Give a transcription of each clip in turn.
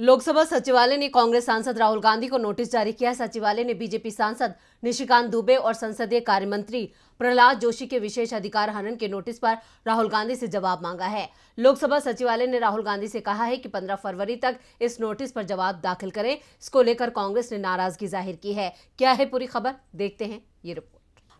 लोकसभा सचिवालय ने कांग्रेस सांसद राहुल गांधी को नोटिस जारी किया है सचिवालय ने बीजेपी सांसद निशिकांत दुबे और संसदीय कार्य मंत्री प्रहलाद जोशी के विशेष अधिकार हनन के नोटिस पर राहुल गांधी से जवाब मांगा है लोकसभा सचिवालय ने राहुल गांधी से कहा है कि 15 फरवरी तक इस नोटिस पर जवाब दाखिल करें इसको लेकर कांग्रेस ने नाराजगी जाहिर की है क्या है पूरी खबर देखते हैं ये रिपोर्ट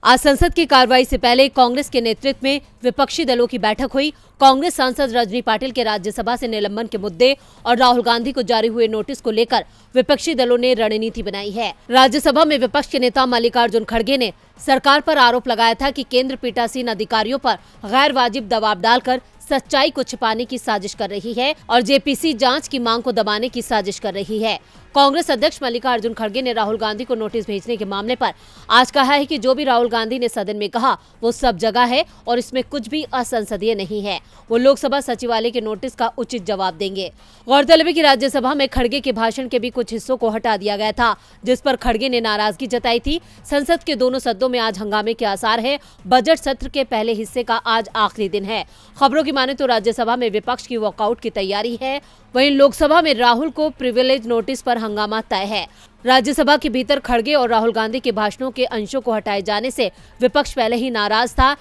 आज संसद की कार्रवाई से पहले कांग्रेस के नेतृत्व में विपक्षी दलों की बैठक हुई कांग्रेस सांसद रजनी पाटिल के राज्यसभा से निलंबन के मुद्दे और राहुल गांधी को जारी हुए नोटिस को लेकर विपक्षी दलों ने रणनीति बनाई है राज्यसभा में विपक्ष के नेता मल्लिकार्जुन खड़गे ने सरकार पर आरोप लगाया था कि केंद्र पीठासीन अधिकारियों पर गैर वाजिब दबाव डालकर सच्चाई को छिपाने की साजिश कर रही है और जेपीसी जांच की मांग को दबाने की साजिश कर रही है कांग्रेस अध्यक्ष मल्लिकार्जुन खड़गे ने राहुल गांधी को नोटिस भेजने के मामले पर आज कहा है कि जो भी राहुल गांधी ने सदन में कहा वो सब जगह है और इसमें कुछ भी असंसदीय नहीं है वो लोकसभा सचिवालय के नोटिस का उचित जवाब देंगे गौरतलब है की राज्यसभा में खड़गे के भाषण के भी कुछ हिस्सों को हटा दिया गया था जिस पर खड़गे ने नाराजगी जताई थी संसद के दोनों सदनों में आज हंगामे के आसार है बजट सत्र के पहले हिस्से का आज आखिरी दिन है खबरों की माने तो राज्यसभा में विपक्ष की वॉकआउट की तैयारी है वहीं लोकसभा में राहुल को प्रिविलेज नोटिस पर हंगामा तय है राज्यसभा के भीतर खड़गे और राहुल गांधी के भाषणों के अंशों को हटाए जाने से विपक्ष पहले ही नाराज था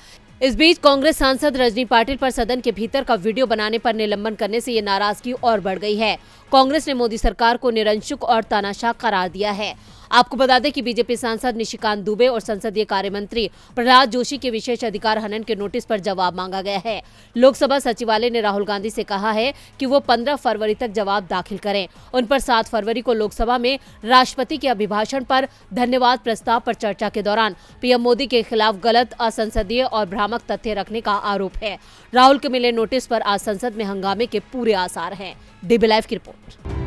इस बीच कांग्रेस सांसद रजनी पाटिल पर सदन के भीतर का वीडियो बनाने पर निलंबन करने से ये नाराजगी और बढ़ गई है कांग्रेस ने मोदी सरकार को निरंशुक और तानाशाह करार दिया है आपको बता दें कि बीजेपी सांसद निशिकांत दुबे और संसदीय कार्य मंत्री प्रहलाद जोशी के विशेष अधिकार हनन के नोटिस पर जवाब मांगा गया है लोकसभा सचिवालय ने राहुल गांधी से कहा है कि वो 15 फरवरी तक जवाब दाखिल करें उन पर 7 फरवरी को लोकसभा में राष्ट्रपति के अभिभाषण पर धन्यवाद प्रस्ताव पर चर्चा के दौरान पीएम मोदी के खिलाफ गलत असंसदीय और भ्रामक तथ्य रखने का आरोप है राहुल के मिले नोटिस आरोप आज संसद में हंगामे के पूरे आसार हैं डीबी लाइव की रिपोर्ट Thank you.